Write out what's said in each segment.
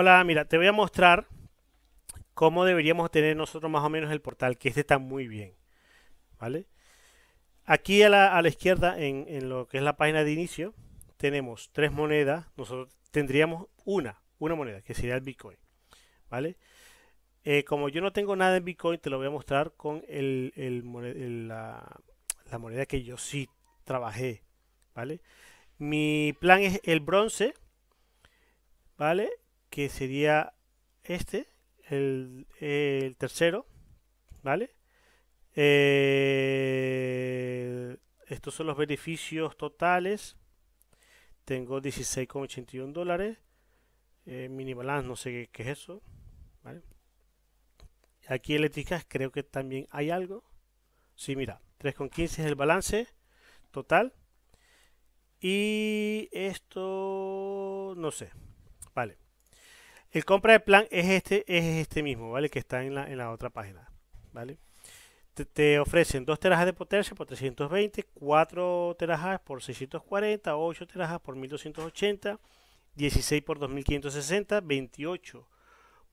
Hola, mira, te voy a mostrar cómo deberíamos tener nosotros más o menos el portal, que este está muy bien. ¿Vale? Aquí a la, izquierda, en, lo que es la página de inicio, tenemos tres monedas. Nosotros tendríamos una, una moneda, que sería el Bitcoin. ¿Vale? Eh, como yo no tengo nada en Bitcoin, te lo voy a mostrar con la, la moneda que yo sí trabajé. ¿Vale? Mi plan es el bronce, ¿vale? que sería este, el, tercero, ¿vale? Eh, estos son los beneficios totales. Tengo 16,81 dólares. Eh, mini balance, no sé qué, es eso. ¿vale? Aquí eléctricas creo que también hay algo. Sí, mira, 3,15 es el balance total. Y esto, no sé. Vale. El compra de plan es este, es este mismo, ¿vale? Que está en la, en la otra página, ¿vale? Te, ofrecen 2 terajas de potencia por 320, 4 terajas por 640, 8 terajas por 1280, 16 por 2560, 28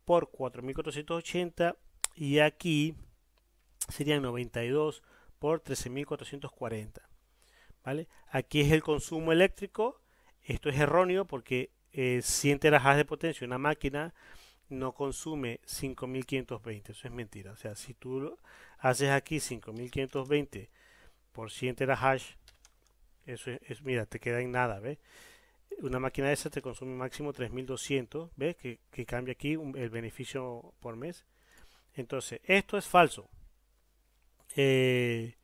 por 4480 y aquí serían 92 por 13440. ¿Vale? Aquí es el consumo eléctrico. Esto es erróneo porque 100 eh, hash de potencia. Una máquina no consume 5520. Eso es mentira. O sea, si tú haces aquí 5520 por 100 terahash, eso es, mira, te queda en nada, ¿ve? Una máquina de esa te consume máximo 3200, ¿ves? Que, cambia aquí el beneficio por mes. Entonces, esto es falso. Eh,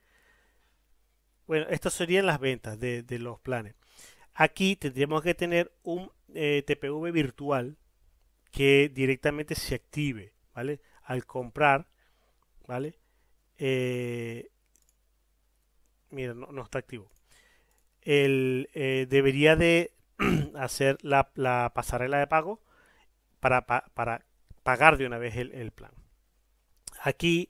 bueno, estas serían las ventas de, de los planes. Aquí tendríamos que tener un eh, TPV virtual que directamente se active, ¿vale? Al comprar, ¿vale? Eh, mira, no, está activo. El, eh, debería de hacer la, pasarela de pago para, pagar de una vez el, plan. Aquí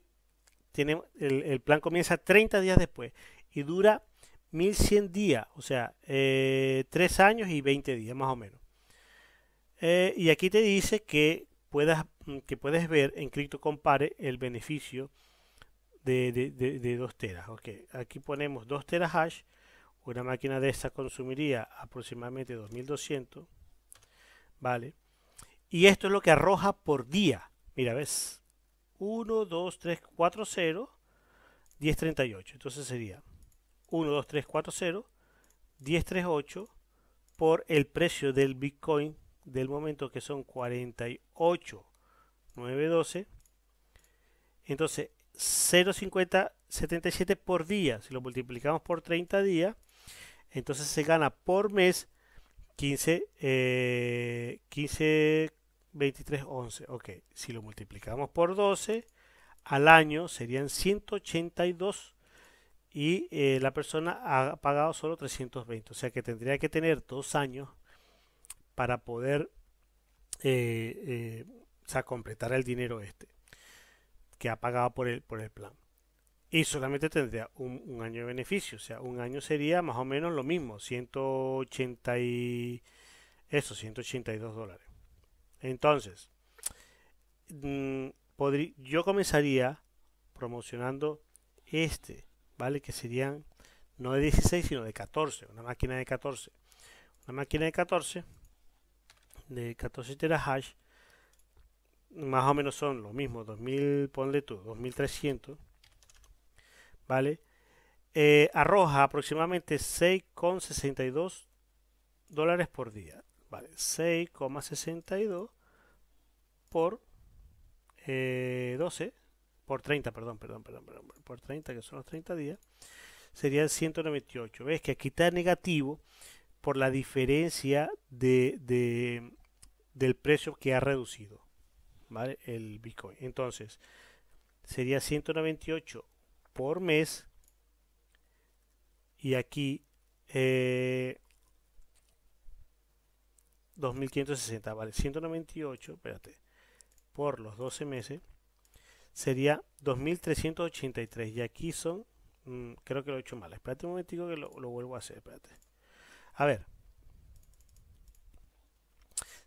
tiene, el, plan comienza 30 días después y dura 1100 días, o sea, 3 años y 20 días más o menos. Eh, y aquí te dice que, puedas, mm, que puedes ver en Crypto Compare el beneficio de, de, 2 teras. Aquí ponemos 2 teras hash. Una máquina de esta consumiría aproximadamente 2200. Vale. Y esto es lo que arroja por día. Mira, ves. 1, 2, 3, 4, 0, 10, 38. Entonces sería 1, 2, 3, 4, 0, 10, 3, por el precio del Bitcoin del momento que son 48 9 12 entonces 0,50 77 por día si lo multiplicamos por 30 días entonces se gana por mes 15 15 23 11 ok si lo multiplicamos por 12 al año serían 182 y eh, la persona ha pagado solo 320 o sea que tendría que tener dos años para poder eh, eh, completar el dinero este que ha pagado por el, por el plan. Y solamente tendría un, año de beneficio, o sea, un año sería más o menos lo mismo, 180 182 dólares. Entonces, mm, yo comenzaría promocionando este, ¿vale? Que serían no de 16, sino de 14, una máquina de 14. Una máquina de 14 de 14 terahash más o menos son lo mismo 2000 ponle tú 2300 vale eh, arroja aproximadamente 6,62 dólares por día vale 6,62 por 12 eh, por 30 perdón, perdón perdón perdón por 30 que son los 30 días Sería 198 ves que aquí está negativo por la diferencia de del precio que ha reducido ¿vale? el Bitcoin. Entonces, sería 198 por mes. Y aquí eh, 2560, vale, 198, espérate, por los 12 meses sería 2383. Y aquí son, mm, creo que lo he hecho mal. Espérate un momentico que lo, lo vuelvo a hacer, espérate. A ver,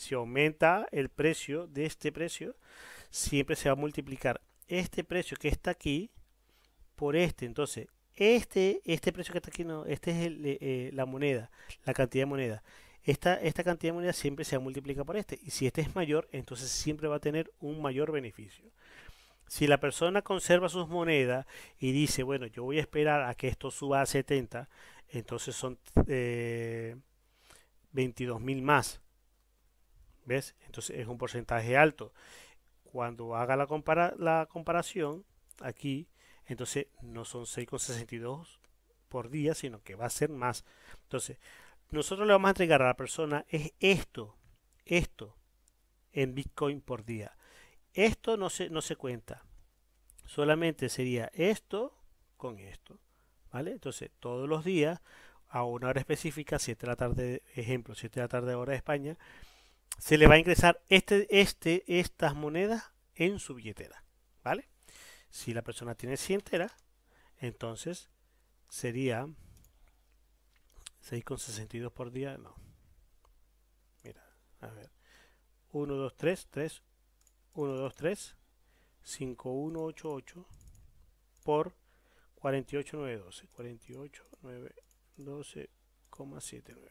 Si aumenta el precio de este precio, siempre se va a multiplicar este precio que está aquí por este. Entonces, este, este precio que está aquí, no, este es eh, eh, la moneda, la cantidad de moneda. Esta, esta cantidad de moneda siempre se va a multiplicar por este. Y si este es mayor, entonces siempre va a tener un mayor beneficio. Si la persona conserva sus monedas y dice, bueno, yo voy a esperar a que esto suba a 70, entonces son eh, mil más. Entonces es un porcentaje alto. Cuando haga la, compara la comparación aquí, entonces no son 6,62 por día, sino que va a ser más. Entonces, nosotros le vamos a entregar a la persona es esto, esto, en Bitcoin por día. Esto no se, no se cuenta. Solamente sería esto con esto. ¿Vale? Entonces, todos los días, a una hora específica, 7 de la tarde, ejemplo, 7 de la tarde hora de España, se le va a ingresar este, este, estas monedas en su billetera. ¿Vale? Si la persona tiene 100 enteras, entonces sería 6,62 por día. No. Mira, a ver. 1, 2, 3, 3, 1, 2, 3, 5, 1, 8, 8 por 48, 9, 12. 48, 9, 12,79.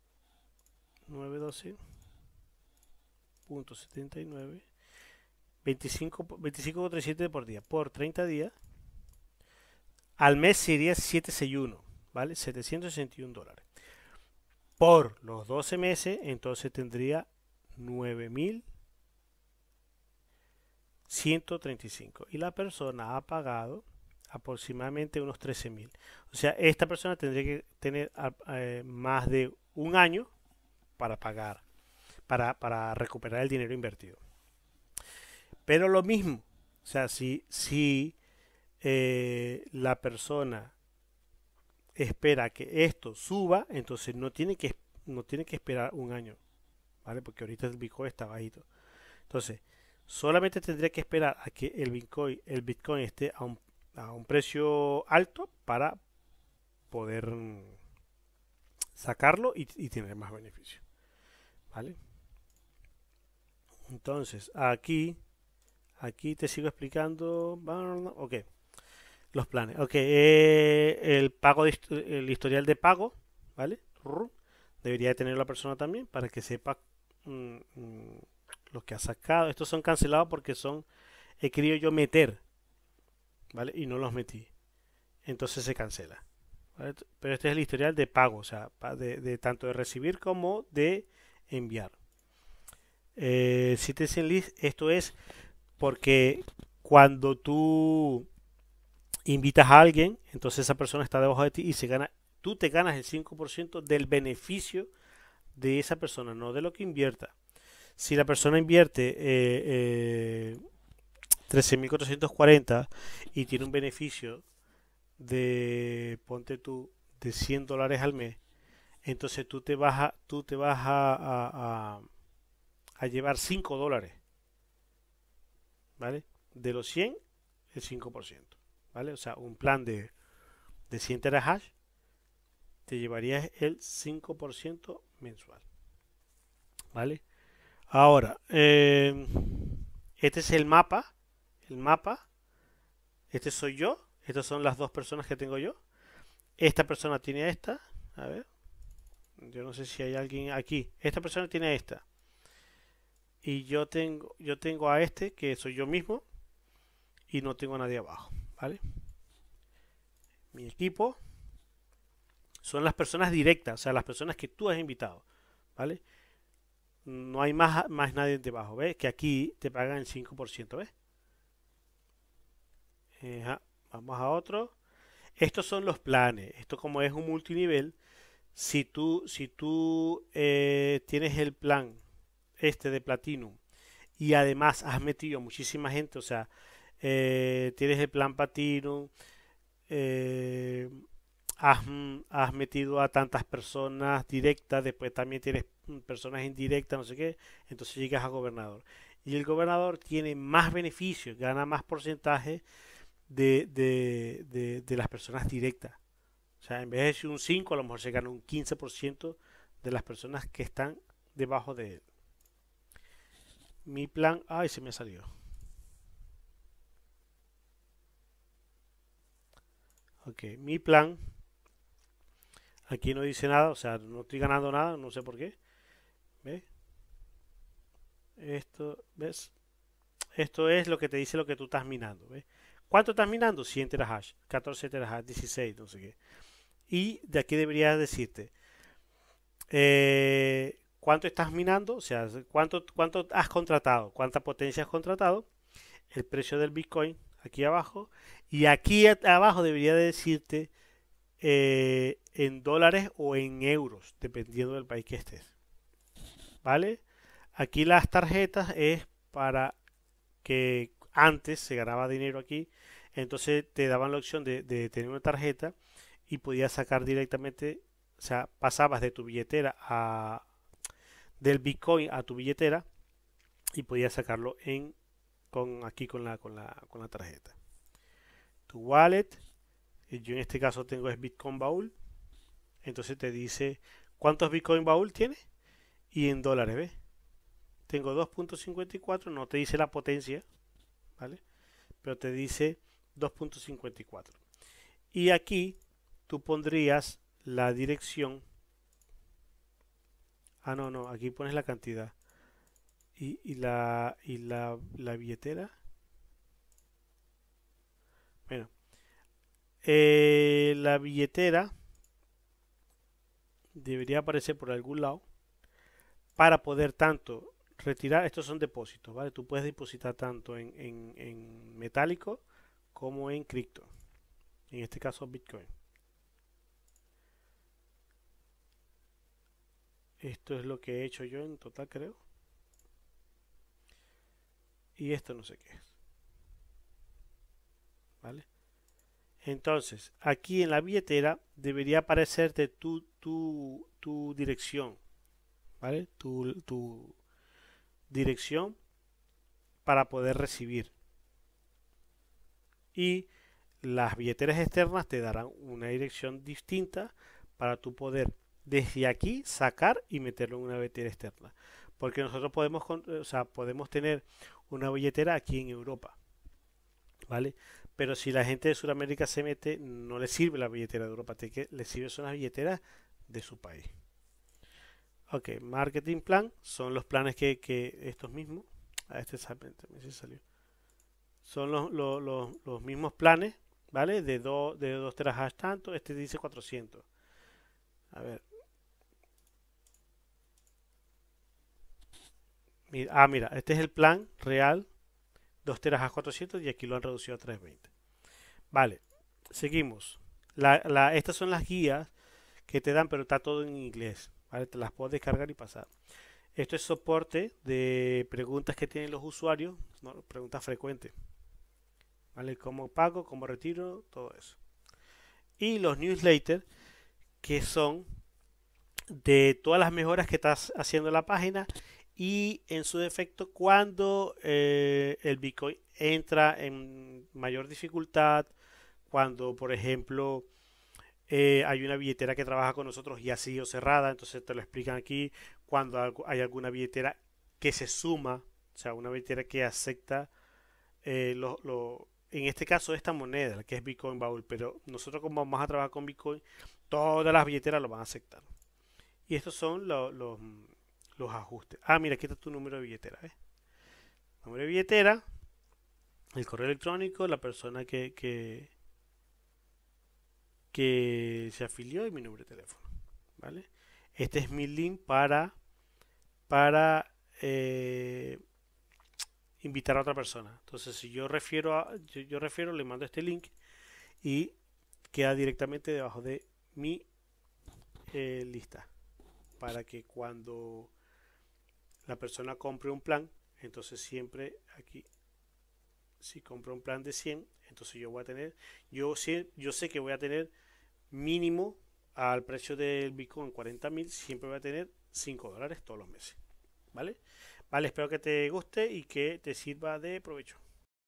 912.79 25,37 por día por 30 días al mes sería 761 vale 761 dólares por los 12 meses entonces tendría 9135 y la persona ha pagado aproximadamente unos 13.000 o sea esta persona tendría que tener eh, más de un año para pagar, para, recuperar el dinero invertido. Pero lo mismo, o sea, si, si eh, la persona espera que esto suba, entonces no tiene que, no tiene que esperar un año, ¿vale? Porque ahorita el Bitcoin está bajito. Entonces, solamente tendría que esperar a que el Bitcoin, el Bitcoin esté a un, a un precio alto para poder sacarlo y, y tener más beneficio. ¿Vale? Entonces, aquí, aquí te sigo explicando, ok, los planes. Ok, eh, el pago, el historial de pago, ¿vale? Debería tener la persona también para que sepa los mm, mm, lo que ha sacado. Estos son cancelados porque son, he querido yo meter, ¿vale? Y no los metí. Entonces se cancela. Pero este es el historial de pago, o sea, de tanto de recibir como de enviar. Eh, si te dicen List, esto es porque cuando tú invitas a alguien, entonces esa persona está debajo de ti y se gana, tú te ganas el 5% del beneficio de esa persona, no de lo que invierta. Si la persona invierte eh, eh, 13.440 y tiene un beneficio de, ponte tú, de 100 dólares al mes, entonces tú te vas a, tú te vas a, llevar 5 dólares. ¿Vale? De los 100, el 5%. ¿Vale? O sea, un plan de, de 100 terahash te llevaría el 5% mensual. ¿Vale? Ahora, em, este es el mapa. El mapa. Este soy yo. Estas son las dos personas que tengo yo. Esta persona tiene esta. A ver, yo no sé si hay alguien aquí. Esta persona tiene esta. Y yo tengo, yo tengo a este, que soy yo mismo, y no tengo a nadie abajo, ¿vale? Mi equipo son las personas directas, o sea, las personas que tú has invitado, ¿vale? No hay más, más nadie debajo, ¿ves? Que aquí te pagan el 5%, ¿ves? Vamos a otro. Estos son los planes. Esto como es un multinivel, si tú, si tú eh, tienes el plan este de Platinum y además has metido muchísima gente, o sea, eh, tienes el plan Platinum, eh, has, metido a tantas personas directas, después también tienes personas indirectas, no sé qué, entonces llegas a gobernador. Y el gobernador tiene más beneficios, gana más porcentaje de las personas directas. O sea, en vez de decir un 5, a lo mejor se gana un 15% de las personas que están debajo de él. Mi plan... Ay, se me salió. Ok, mi plan... Aquí no dice nada, o sea, no estoy ganando nada, no sé por qué. ¿Ves? Esto, ¿ves? Esto es lo que te dice lo que tú estás minando. ¿ves? ¿Cuánto estás minando? 100 terahash, 14 terahash, 16, no sé qué. Y de aquí debería decirte eh, cuánto estás minando, o sea, cuánto, cuánto has contratado, cuánta potencia has contratado, el precio del Bitcoin aquí abajo. Y aquí abajo debería decirte eh, en dólares o en euros, dependiendo del país que estés. ¿Vale? Aquí las tarjetas es para que antes se ganaba dinero aquí, entonces te daban la opción de tener una tarjeta y podías sacar directamente, o sea, pasabas de tu billetera a del Bitcoin a tu billetera y podías sacarlo en con aquí con la tarjeta. Tu wallet, eh, yo en este caso tengo es Bitcoin Baúl. Entonces te dice cuántos Bitcoin Baúl tienes? y en dólares, Tengo 2.54, no te dice la potencia, ¿vale? Pero te dice 2.54. Y aquí tú pondrías la dirección. Ah, no, no, aquí pones la cantidad. Y, la, y la, billetera. Bueno. Eh, la billetera debería aparecer por algún lado para poder tanto retirar, estos son depósitos, ¿vale? Tú puedes depositar tanto en metálico como en cripto, en este caso Bitcoin. Esto es lo que he hecho yo en total, creo. Y esto no sé qué es. ¿Vale? Entonces, aquí en la billetera debería aparecerte tu, tu, tu dirección. ¿Vale? Tu, tu dirección para poder recibir. Y las billeteras externas te darán una dirección distinta para tu poder desde aquí sacar y meterlo en una billetera externa. Porque nosotros podemos, eh, o sea, podemos tener una billetera aquí en Europa. ¿Vale? Pero si la gente de Sudamérica se mete, no le sirve la billetera de Europa, que le sirve son las billeteras de su país. Ok, marketing plan son los planes que, que estos mismos. A ah, este, este se salió. Son los, los, los, mismos planes, ¿vale? De, dos de dos hasta tanto. Este dice 400. A ver, Mira, ah, mira, este es el plan real, 2 teras a 400 y aquí lo han reducido a 320. Vale, seguimos. estas son las guías que te dan, pero está todo en inglés. Te las puedes descargar y pasar. Esto es soporte de preguntas que tienen los usuarios, ¿no? preguntas frecuentes. ¿Vale? Cómo pago, cómo retiro, todo eso. Y los newsletters, que son de todas las mejoras que estás haciendo en la página y en su defecto cuando eh, el Bitcoin entra en mayor dificultad, cuando por ejemplo eh, hay una billetera que trabaja con nosotros y ha sido cerrada, entonces te lo explican aquí, cuando hay alguna billetera que se suma, o sea, una billetera que acepta, eh, lo, en este caso esta moneda, que es Bitcoin Baúl, pero nosotros como vamos a trabajar con Bitcoin, todas las billeteras lo van a aceptar. Y estos son los los ajustes. Ah, mira, aquí está tu número de billetera. ¿eh? Número de billetera, el correo electrónico, la persona que, que, se afilió y mi número de teléfono. ¿vale? Este es mi link para, para eh, invitar a otra persona. Entonces, si yo refiero, a, yo, refiero, le mando este link y queda directamente debajo de mi eh, lista para que cuando persona compre un plan, entonces siempre aquí, si compro un plan de 100, entonces yo voy a tener, yo, yo sé que voy a tener mínimo al precio del Bitcoin mil siempre voy a tener 5 dólares todos los meses. ¿Vale? Vale, espero que te guste y que te sirva de provecho.